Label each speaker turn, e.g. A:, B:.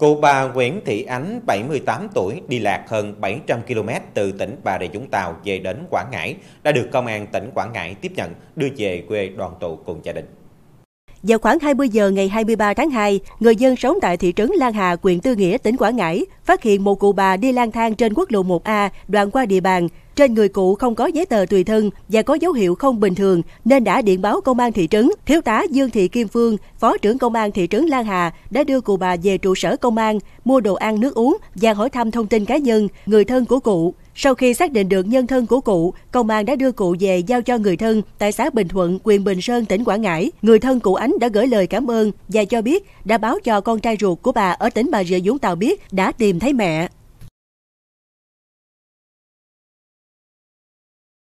A: Cụ bà Nguyễn Thị Ánh, 78 tuổi, đi lạc hơn 700 km từ tỉnh Bà Rịa Vũng Tàu về đến Quảng Ngãi, đã được Công an tỉnh Quảng Ngãi tiếp nhận, đưa về quê đoàn tụ cùng gia đình.
B: Vào khoảng 20 giờ ngày 23 tháng 2, người dân sống tại thị trấn Lan Hà, huyện Tư Nghĩa, tỉnh Quảng Ngãi phát hiện một cụ bà đi lang thang trên quốc lộ 1A đoạn qua địa bàn. Trên người cụ không có giấy tờ tùy thân và có dấu hiệu không bình thường nên đã điện báo công an thị trấn. Thiếu tá Dương Thị Kim Phương, Phó trưởng công an thị trấn Lan Hà đã đưa cụ bà về trụ sở công an, mua đồ ăn nước uống và hỏi thăm thông tin cá nhân, người thân của cụ. Sau khi xác định được nhân thân của cụ, công an đã đưa cụ về giao cho người thân tại xã Bình Thuận, huyện Bình Sơn, tỉnh Quảng Ngãi. Người thân cụ Ánh đã gửi lời cảm ơn và cho biết đã báo cho con trai ruột của bà ở tỉnh Bà Rịa Vũng Tàu biết đã tìm thấy mẹ.